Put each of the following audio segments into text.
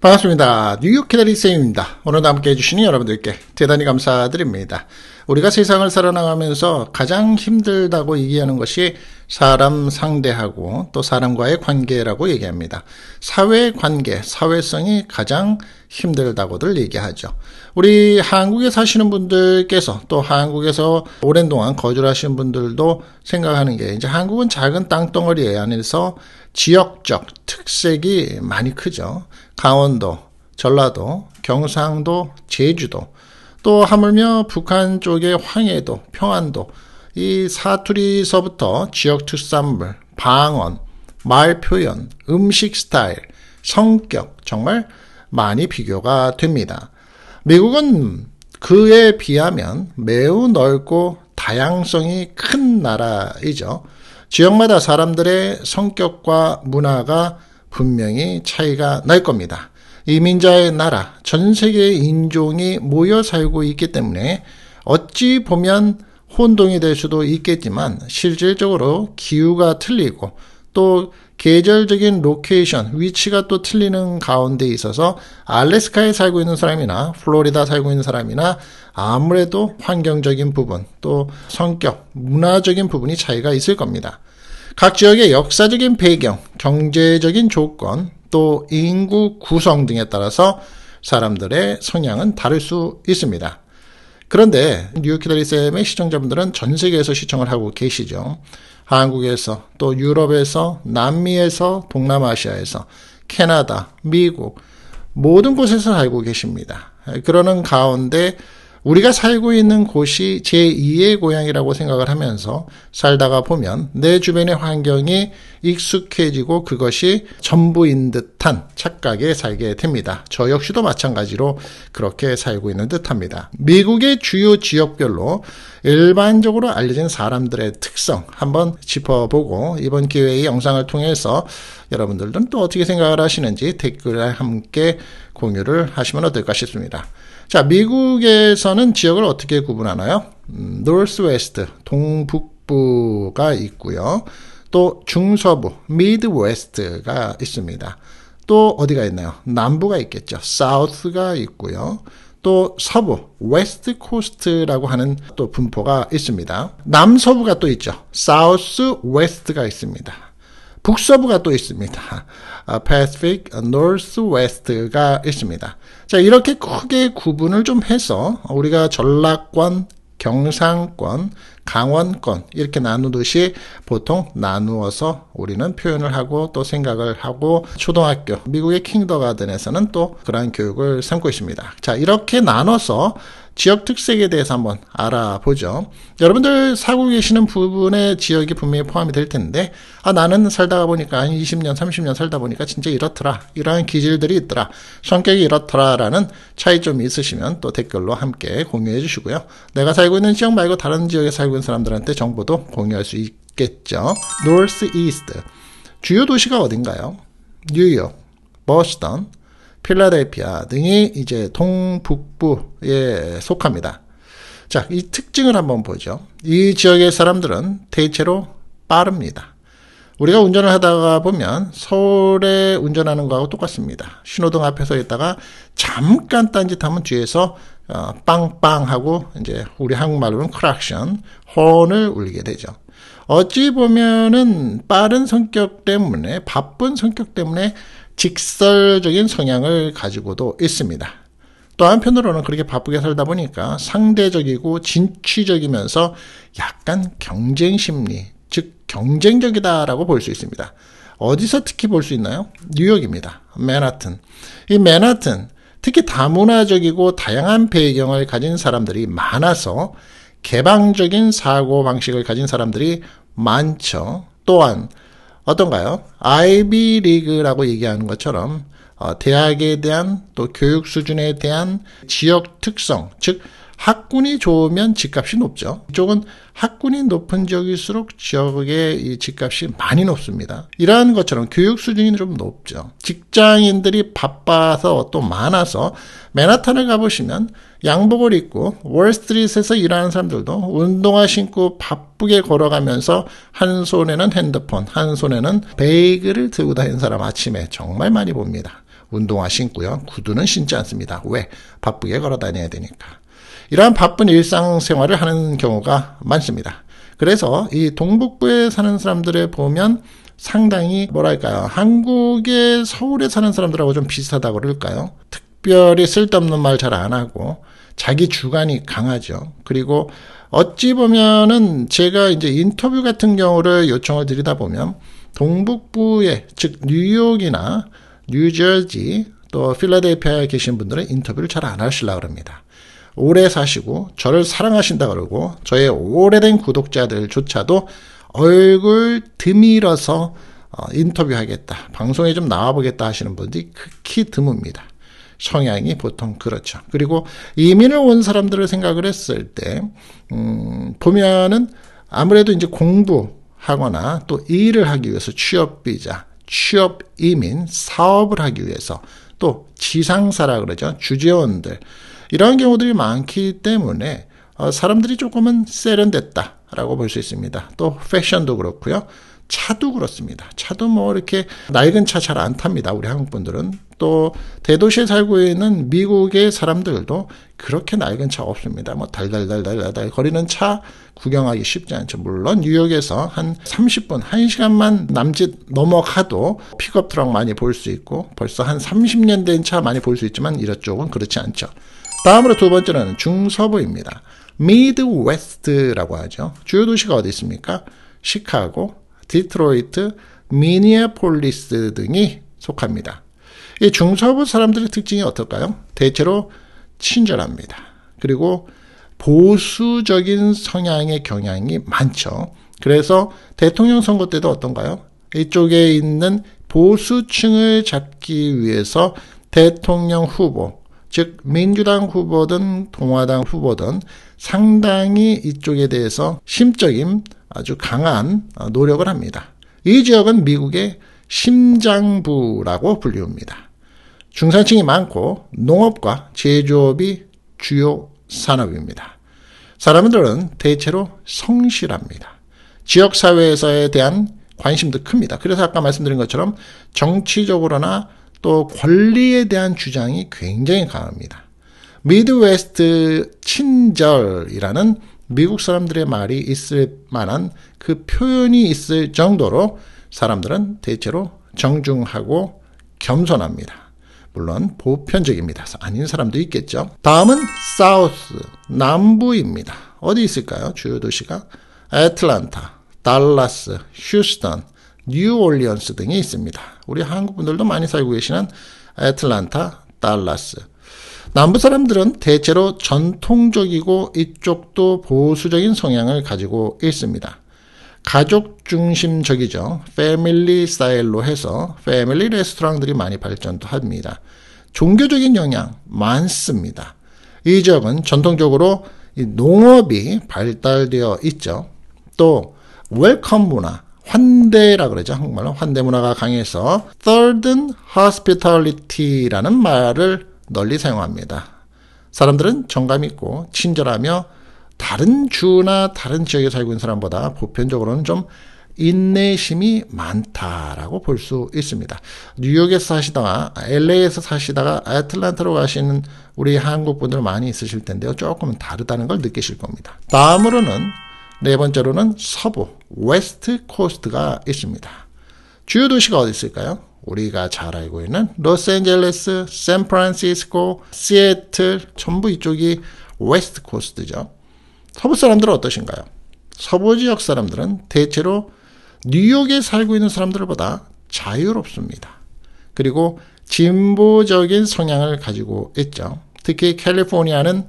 반갑습니다. 뉴욕 키다리 쌤입니다. 오늘도 함께 해주시는 여러분들께 대단히 감사드립니다. 우리가 세상을 살아나가면서 가장 힘들다고 얘기하는 것이 사람 상대하고 또 사람과의 관계라고 얘기합니다. 사회 관계, 사회성이 가장 힘들다고들 얘기하죠. 우리 한국에 사시는 분들께서 또 한국에서 오랜 동안 거주하신 분들도 생각하는 게 이제 한국은 작은 땅덩어리 에 안에서 지역적 특색이 많이 크죠. 강원도, 전라도, 경상도, 제주도 또 하물며 북한 쪽의 황해도, 평안도, 이 사투리서부터 지역 특산물, 방언, 말 표현, 음식 스타일, 성격 정말 많이 비교가 됩니다. 미국은 그에 비하면 매우 넓고 다양성이 큰 나라이죠. 지역마다 사람들의 성격과 문화가 분명히 차이가 날 겁니다. 이민자의 나라, 전 세계의 인종이 모여 살고 있기 때문에 어찌 보면 혼동이 될 수도 있겠지만 실질적으로 기후가 틀리고 또 계절적인 로케이션, 위치가 또 틀리는 가운데 있어서 알래스카에 살고 있는 사람이나 플로리다 살고 있는 사람이나 아무래도 환경적인 부분, 또 성격, 문화적인 부분이 차이가 있을 겁니다. 각 지역의 역사적인 배경, 경제적인 조건, 또 인구 구성 등에 따라서 사람들의 성향은 다를 수 있습니다. 그런데 뉴키다리쌤의 시청자분들은 전 세계에서 시청을 하고 계시죠. 한국에서 또 유럽에서 남미에서 동남아시아에서 캐나다, 미국 모든 곳에서 알고 계십니다. 그러는 가운데 우리가 살고 있는 곳이 제2의 고향이라고 생각을 하면서 살다가 보면 내 주변의 환경이 익숙해지고 그것이 전부인 듯한 착각에 살게 됩니다. 저 역시도 마찬가지로 그렇게 살고 있는 듯합니다. 미국의 주요 지역별로 일반적으로 알려진 사람들의 특성 한번 짚어보고 이번 기회에 영상을 통해서 여러분들은 또 어떻게 생각을 하시는지 댓글에 함께 공유를 하시면 어떨까 싶습니다. 자, 미국에서는 지역을 어떻게 구분하나요? 음, 노스웨스트, 동북부가 있고요. 또 중서부, 미드웨스트가 있습니다. 또 어디가 있나요? 남부가 있겠죠. 사우스가 있고요. 또 서부, 웨스트 코스트라고 하는 또 분포가 있습니다. 남서부가 또 있죠. 사우스 웨스트가 있습니다. 북서부가 또 있습니다. 아, Pacific Northwest가 있습니다. 자, 이렇게 크게 구분을 좀 해서 우리가 전라권, 경상권, 강원권 이렇게 나누듯이 보통 나누어서 우리는 표현을 하고 또 생각을 하고 초등학교 미국의 킹더가든에서는 또 그러한 교육을 삼고 있습니다. 자 이렇게 나눠서 지역 특색에 대해서 한번 알아보죠. 여러분들 살고 계시는 부분의 지역이 분명히 포함이 될 텐데, 아, 나는 살다 보니까, 한 20년, 30년 살다 보니까 진짜 이렇더라. 이러한 기질들이 있더라. 성격이 이렇더라라는 차이점이 있으시면 또 댓글로 함께 공유해 주시고요. 내가 살고 있는 지역 말고 다른 지역에 살고 있는 사람들한테 정보도 공유할 수 있겠죠. North East. 주요 도시가 어딘가요? 뉴욕, 버스턴, 필라델피아 등이 이제 동북부에 속합니다. 자, 이 특징을 한번 보죠. 이 지역의 사람들은 대체로 빠릅니다. 우리가 운전을 하다가 보면 서울에 운전하는 거하고 똑같습니다. 신호등 앞에 서 있다가 잠깐 딴짓하면 뒤에서 어, 빵빵하고 이제 우리 한국말로는 크락션, 혼을 울리게 되죠. 어찌 보면은 빠른 성격 때문에 바쁜 성격 때문에 직설적인 성향을 가지고도 있습니다. 또 한편으로는 그렇게 바쁘게 살다 보니까 상대적이고 진취적이면서 약간 경쟁 심리, 즉 경쟁적이다라고 볼 수 있습니다. 어디서 특히 볼 수 있나요? 뉴욕입니다. 맨하튼. 이 맨하튼, 특히 다문화적이고 다양한 배경을 가진 사람들이 많아서 개방적인 사고 방식을 가진 사람들이 많죠. 또한 어떤가요? 아이비리그라고 얘기하는 것처럼 어, 대학에 대한 또 교육 수준에 대한 지역 특성, 즉 학군이 좋으면 집값이 높죠. 이쪽은 학군이 높은 지역일수록 지역의 이 집값이 많이 높습니다. 이러한 것처럼 교육 수준이 좀 높죠. 직장인들이 바빠서 또 많아서 맨하탄을 가보시면 양복을 입고 월스트리트에서 일하는 사람들도 운동화 신고 바쁘게 걸어가면서 한 손에는 핸드폰, 한 손에는 베이글을 들고 다니는 사람 아침에 정말 많이 봅니다. 운동화 신고요. 구두는 신지 않습니다. 왜? 바쁘게 걸어 다녀야 되니까. 이러한 바쁜 일상생활을 하는 경우가 많습니다. 그래서 이 동북부에 사는 사람들을 보면 상당히 뭐랄까요. 한국의 서울에 사는 사람들하고 좀 비슷하다고 그럴까요? 특별히 쓸데없는 말 잘 안 하고 자기 주관이 강하죠. 그리고 어찌 보면은 제가 이제 인터뷰 같은 경우를 요청을 드리다 보면 동북부에 즉 뉴욕이나 뉴저지 또 필라델피아에 계신 분들은 인터뷰를 잘 안 하시려고 합니다. 오래 사시고 저를 사랑하신다 그러고 저의 오래된 구독자들조차도 얼굴 드밀어서 어, 인터뷰하겠다, 방송에 좀 나와보겠다 하시는 분들이 극히 드뭅니다. 성향이 보통 그렇죠. 그리고 이민을 온 사람들을 생각을 했을 때, 음, 보면은 아무래도 이제 공부하거나 또 일을 하기 위해서 취업비자, 취업 이민, 사업을 하기 위해서 또 지상사라 그러죠. 주재원들, 이러한 경우들이 많기 때문에 어, 사람들이 조금은 세련됐다라고 볼 수 있습니다. 또 패션도 그렇고요. 차도 그렇습니다. 차도 뭐 이렇게 낡은 차 잘 안 탑니다. 우리 한국 분들은 또 대도시에 살고 있는 미국의 사람들도 그렇게 낡은 차 없습니다. 뭐 달달달달달 거리는 차 구경하기 쉽지 않죠. 물론 뉴욕에서 한 30분, 1시간만 남짓 넘어가도 픽업 트럭 많이 볼 수 있고 벌써 한 30년 된 차 많이 볼 수 있지만 이런 쪽은 그렇지 않죠. 다음으로 두번째는 중서부입니다. 미드웨스트라고 하죠. 주요 도시가 어디 있습니까? 시카고, 디트로이트, 미니아폴리스 등이 속합니다. 이 중서부 사람들의 특징이 어떨까요? 대체로 친절합니다. 그리고 보수적인 성향의 경향이 많죠. 그래서 대통령 선거 때도 어떤가요? 이쪽에 있는 보수층을 잡기 위해서 대통령 후보, 즉 민주당 후보든 동화당 후보든 상당히 이쪽에 대해서 심적인 아주 강한 어, 노력을 합니다. 이 지역은 미국의 심장부라고 불리웁니다. 중산층이 많고 농업과 제조업이 주요 산업입니다. 사람들은 대체로 성실합니다. 지역사회에서에 대한 관심도 큽니다. 그래서 아까 말씀드린 것처럼 정치적으로나 또 권리에 대한 주장이 굉장히 강합니다. 미드웨스트 친절이라는 미국 사람들의 말이 있을 만한 그 표현이 있을 정도로 사람들은 대체로 정중하고 겸손합니다. 물론 보편적입니다. 아닌 사람도 있겠죠. 다음은 사우스, 남부입니다. 어디 있을까요? 주요 도시가 애틀란타, 달라스, 휴스턴, 뉴올리언스 등이 있습니다. 우리 한국 분들도 많이 살고 계시는 애틀란타, 달라스. 남부 사람들은 대체로 전통적이고 이쪽도 보수적인 성향을 가지고 있습니다. 가족 중심적이죠. 패밀리 스타일로 해서 패밀리 레스토랑들이 많이 발전도 합니다. 종교적인 영향 많습니다. 이 지역은 전통적으로 농업이 발달되어 있죠. 또 웰컴 문화, 환대라 그러죠. 한국말로 환대 문화가 강해서 third은 hospitality라는 말을 널리 사용합니다. 사람들은 정감 있고 친절하며 다른 주나 다른 지역에 살고 있는 사람보다 보편적으로는 좀 인내심이 많다라고 볼 수 있습니다. 뉴욕에서 사시다가 LA에서 사시다가 애틀란타로 가시는 우리 한국 분들 많이 있으실 텐데요. 조금은 다르다는 걸 느끼실 겁니다. 다음으로는 네 번째로는 서부, 웨스트 코스트가 있습니다. 주요 도시가 어디 있을까요? 우리가 잘 알고 있는 로스앤젤레스, 샌프란시스코, 시애틀 전부 이쪽이 웨스트 코스트죠. 서부 사람들은 어떠신가요? 서부 지역 사람들은 대체로 뉴욕에 살고 있는 사람들보다 자유롭습니다. 그리고 진보적인 성향을 가지고 있죠. 특히 캘리포니아는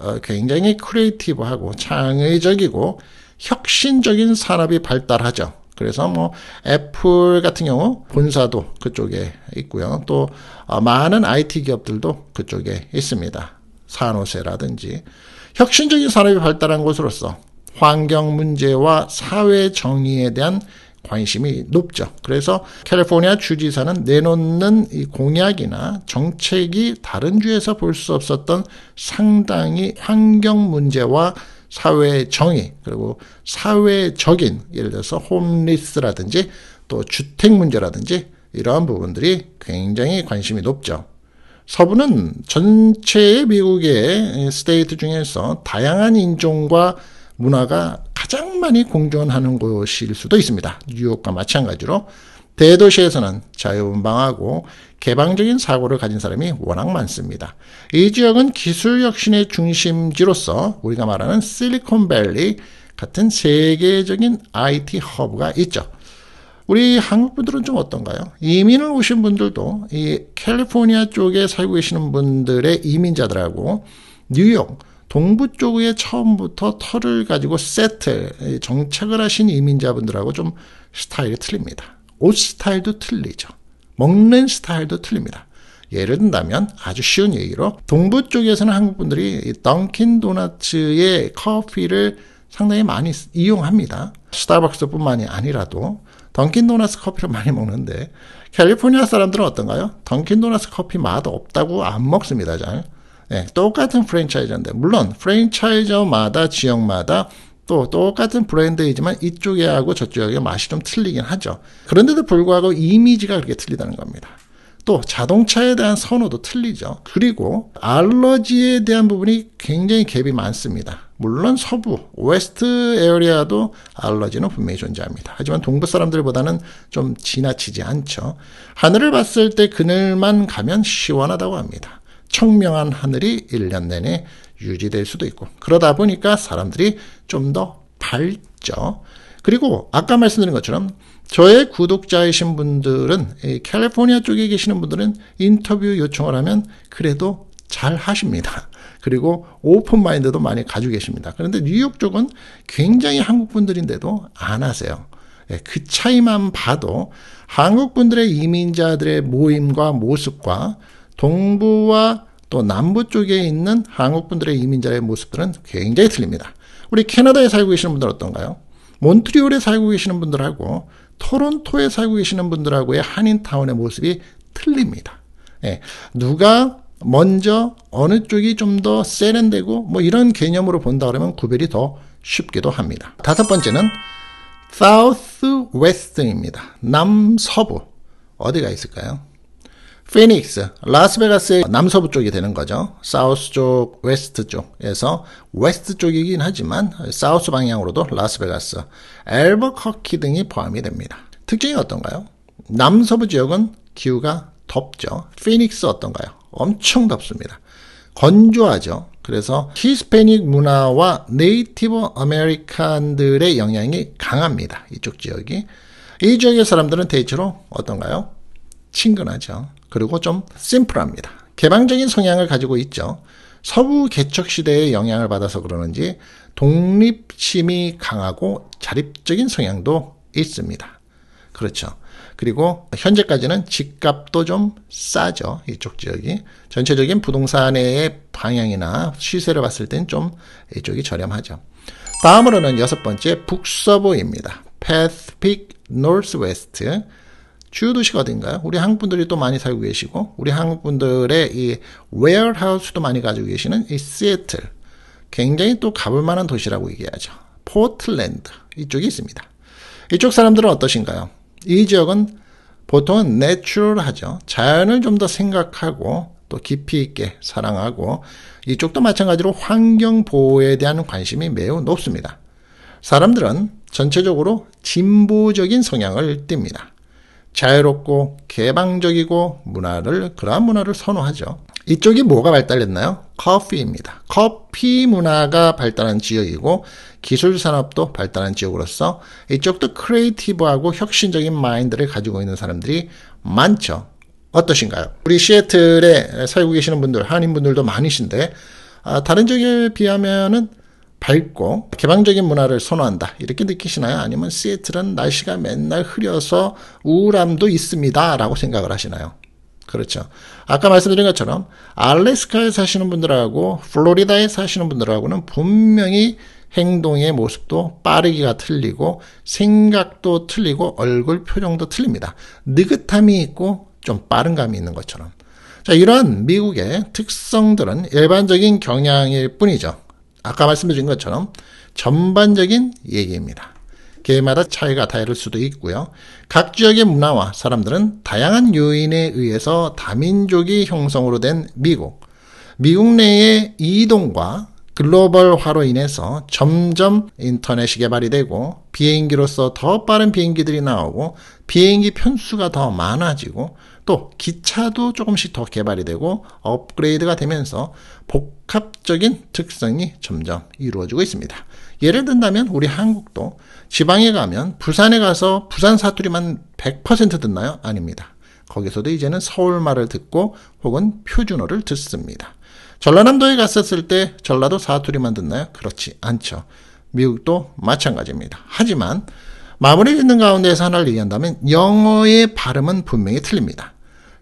어, 굉장히 크리에이티브하고 창의적이고 혁신적인 산업이 발달하죠. 그래서 뭐 애플 같은 경우 본사도 그쪽에 있고요. 또 어, 많은 IT 기업들도 그쪽에 있습니다. 산호세라든지 혁신적인 산업이 발달한 것으로서 환경 문제와 사회 정의에 대한 관심이 높죠. 그래서 캘리포니아 주지사는 내놓는 이 공약이나 정책이 다른 주에서 볼 수 없었던 상당히 환경 문제와 사회 정의 그리고 사회적인 예를 들어서 홈리스라든지 또 주택 문제라든지 이러한 부분들이 굉장히 관심이 높죠. 서부는 전체의 미국의 스테이트 중에서 다양한 인종과 문화가 가장 많이 공존하는 곳일 수도 있습니다. 뉴욕과 마찬가지로 대도시에서는 자유분방하고 개방적인 사고를 가진 사람이 워낙 많습니다. 이 지역은 기술 혁신의 중심지로서 우리가 말하는 실리콘밸리 같은 세계적인 IT 허브가 있죠. 우리 한국 분들은 좀 어떤가요? 이민을 오신 분들도 이 캘리포니아 쪽에 살고 계시는 분들의 이민자들하고 뉴욕, 동부 쪽에 처음부터 털을 가지고 세트 정착을 하신 이민자분들하고 좀 스타일이 틀립니다. 옷 스타일도 틀리죠. 먹는 스타일도 틀립니다. 예를 든다면 아주 쉬운 얘기로 동부 쪽에서는 한국 분들이 던킨 도나츠의 커피를 상당히 많이 이용합니다. 스타벅스뿐만이 아니라도 던킨 도나츠 커피를 많이 먹는데 캘리포니아 사람들은 어떤가요? 던킨 도나츠 커피 맛 없다고 안 먹습니다. 잘. 네, 똑같은 프랜차이즈인데 물론 프랜차이즈마다 지역마다 또 똑같은 브랜드이지만 이쪽에 하고 저쪽에 맛이 좀 틀리긴 하죠. 그런데도 불구하고 이미지가 그렇게 틀리다는 겁니다. 또 자동차에 대한 선호도 틀리죠. 그리고 알러지에 대한 부분이 굉장히 갭이 많습니다. 물론 서부, 웨스트 에어리아도 알러지는 분명히 존재합니다. 하지만 동부 사람들보다는 좀 지나치지 않죠. 하늘을 봤을 때 그늘만 가면 시원하다고 합니다. 청명한 하늘이 1년 내내 유지될 수도 있고 그러다 보니까 사람들이 좀 더 밝죠. 그리고 아까 말씀드린 것처럼 저의 구독자이신 분들은 캘리포니아 쪽에 계시는 분들은 인터뷰 요청을 하면 그래도 잘 하십니다. 그리고 오픈 마인드도 많이 가지고 계십니다. 그런데 뉴욕 쪽은 굉장히 한국 분들인데도 안 하세요. 예, 그 차이만 봐도 한국 분들의 이민자들의 모임과 모습과 동부와 또 남부 쪽에 있는 한국분들의 이민자의 모습들은 굉장히 틀립니다. 우리 캐나다에 살고 계시는 분들 어떤가요? 몬트리올에 살고 계시는 분들하고 토론토에 살고 계시는 분들하고의 한인타운의 모습이 틀립니다. 예, 누가 먼저 어느 쪽이 좀 더 세련되고 뭐 이런 개념으로 본다 그러면 구별이 더 쉽기도 합니다. 다섯 번째는 사우스 웨스 w 입니다 남서부 어디가 있을까요? 피닉스, 라스베가스의 남서부 쪽이 되는 거죠. 사우스 쪽, 웨스트 쪽에서 웨스트 쪽이긴 하지만 사우스 방향으로도 라스베가스, 엘버커키 등이 포함이 됩니다. 특징이 어떤가요? 남서부 지역은 기후가 덥죠. 피닉스 어떤가요? 엄청 덥습니다. 건조하죠. 그래서 히스패닉 문화와 네이티브 아메리칸들의 영향이 강합니다. 이쪽 지역이. 이 지역의 사람들은 대체로 어떤가요? 친근하죠. 그리고 좀 심플합니다. 개방적인 성향을 가지고 있죠. 서부 개척 시대의 영향을 받아서 그러는지 독립심이 강하고 자립적인 성향도 있습니다. 그렇죠. 그리고 현재까지는 집값도 좀 싸죠. 이쪽 지역이. 전체적인 부동산의 방향이나 시세를 봤을 땐 좀 이쪽이 저렴하죠. 다음으로는 여섯 번째 북서부입니다. Pacific Northwest. 주요 도시가 어딘가요? 우리 한국 분들이 또 많이 살고 계시고 우리 한국 분들의 이 웨어하우스도 많이 가지고 계시는 이 시애틀 굉장히 또 가볼 만한 도시라고 얘기하죠. 포틀랜드 이쪽이 있습니다. 이쪽 사람들은 어떠신가요? 이 지역은 보통은 내추럴하죠. 자연을 좀 더 생각하고 또 깊이 있게 사랑하고 이쪽도 마찬가지로 환경 보호에 대한 관심이 매우 높습니다. 사람들은 전체적으로 진보적인 성향을 띱니다. 자유롭고 개방적이고 문화를 그러한 문화를 선호하죠. 이쪽이 뭐가 발달했나요? 커피입니다. 커피 문화가 발달한 지역이고 기술 산업도 발달한 지역으로서 이쪽도 크리에이티브하고 혁신적인 마인드를 가지고 있는 사람들이 많죠. 어떠신가요? 우리 시애틀에 살고 계시는 분들, 한인분들도 많으신데 아, 다른 지역에 비하면은 밝고 개방적인 문화를 선호한다 이렇게 느끼시나요? 아니면 시애틀은 날씨가 맨날 흐려서 우울함도 있습니다라고 생각을 하시나요? 그렇죠. 아까 말씀드린 것처럼 알래스카에 사시는 분들하고 플로리다에 사시는 분들하고는 분명히 행동의 모습도 빠르기가 틀리고 생각도 틀리고 얼굴 표정도 틀립니다. 느긋함이 있고 좀 빠른 감이 있는 것처럼. 자, 이러한 미국의 특성들은 일반적인 경향일 뿐이죠. 아까 말씀드린 것처럼 전반적인 얘기입니다. 개마다 차이가 다를 수도 있고요. 각 지역의 문화와 사람들은 다양한 요인에 의해서 다민족이 형성으로 된 미국. 미국 내의 이동과 글로벌화로 인해서 점점 인터넷이 개발이 되고 비행기로서 더 빠른 비행기들이 나오고 비행기 편수가 더 많아지고 또 기차도 조금씩 더 개발이 되고 업그레이드가 되면서 복합적인 특성이 점점 이루어지고 있습니다. 예를 든다면 우리 한국도 지방에 가면 부산에 가서 부산 사투리만 100% 듣나요? 아닙니다. 거기서도 이제는 서울말을 듣고 혹은 표준어를 듣습니다. 전라남도에 갔었을 때 전라도 사투리만 듣나요? 그렇지 않죠. 미국도 마찬가지입니다. 하지만 마무리 짓는 가운데서 에 하나를 얘기한다면 영어의 발음은 분명히 틀립니다.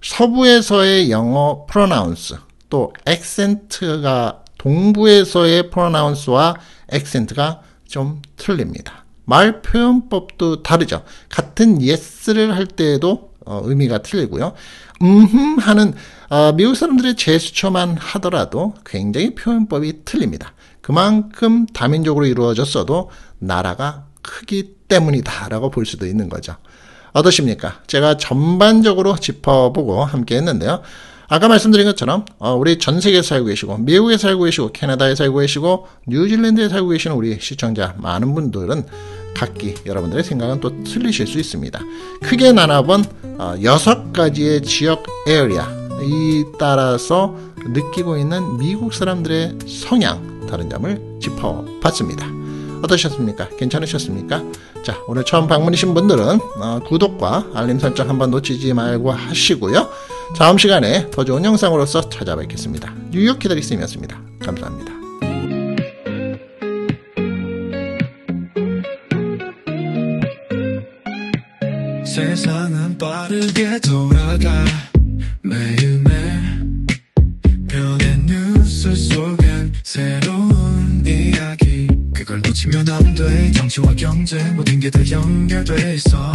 서부에서의 영어 프로나운스 또 액센트가 동부에서의 프로나운스와 액센트가 좀 틀립니다. 말 표현법도 다르죠. 같은 yes를 할 때에도 어, 의미가 틀리고요. 음흠 하는 어, 미국 사람들의 제스처만 하더라도 굉장히 표현법이 틀립니다. 그만큼 다민족으로 이루어졌어도 나라가 크기 때문이다라고 볼 수도 있는 거죠. 어떠십니까? 제가 전반적으로 짚어보고 함께 했는데요. 아까 말씀드린 것처럼 어, 우리 전 세계에 살고 계시고 미국에 살고 계시고 캐나다에 살고 계시고 뉴질랜드에 살고 계시는 우리 시청자 많은 분들은 각기 여러분들의 생각은 또 틀리실 수 있습니다. 크게 나눠본 어, 여섯 가지의 지역 에리아 어이 따라서 느끼고 있는 미국 사람들의 성향 다른 점을 짚어봤습니다. 어떠셨습니까? 괜찮으셨습니까? 자, 오늘 처음 방문이신 분들은 어, 구독과 알림 설정 한번 놓치지 말고 하시고요. 다음 시간에 더 좋은 영상으로서 찾아뵙겠습니다. 뉴욕 키드리스쌤이었습니다 감사합니다. 세상은 빠르게 돌아가 매일매일 언제 모든 게다 연결돼 있어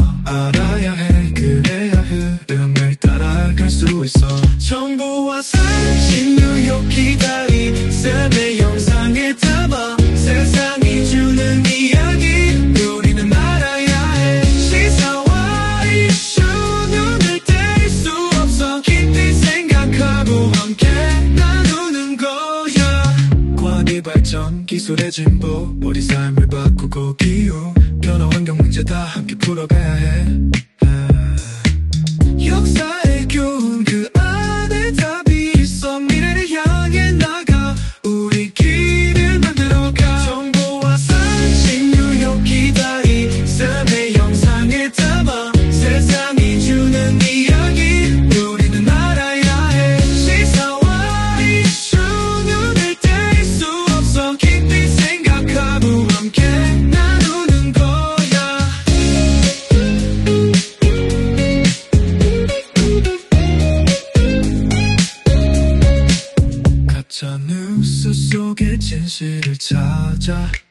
기술의 진보 우리 삶을 바꾸고 기후 변화 환경 문제 다 함께 풀어가야 해 아. 역사 진짜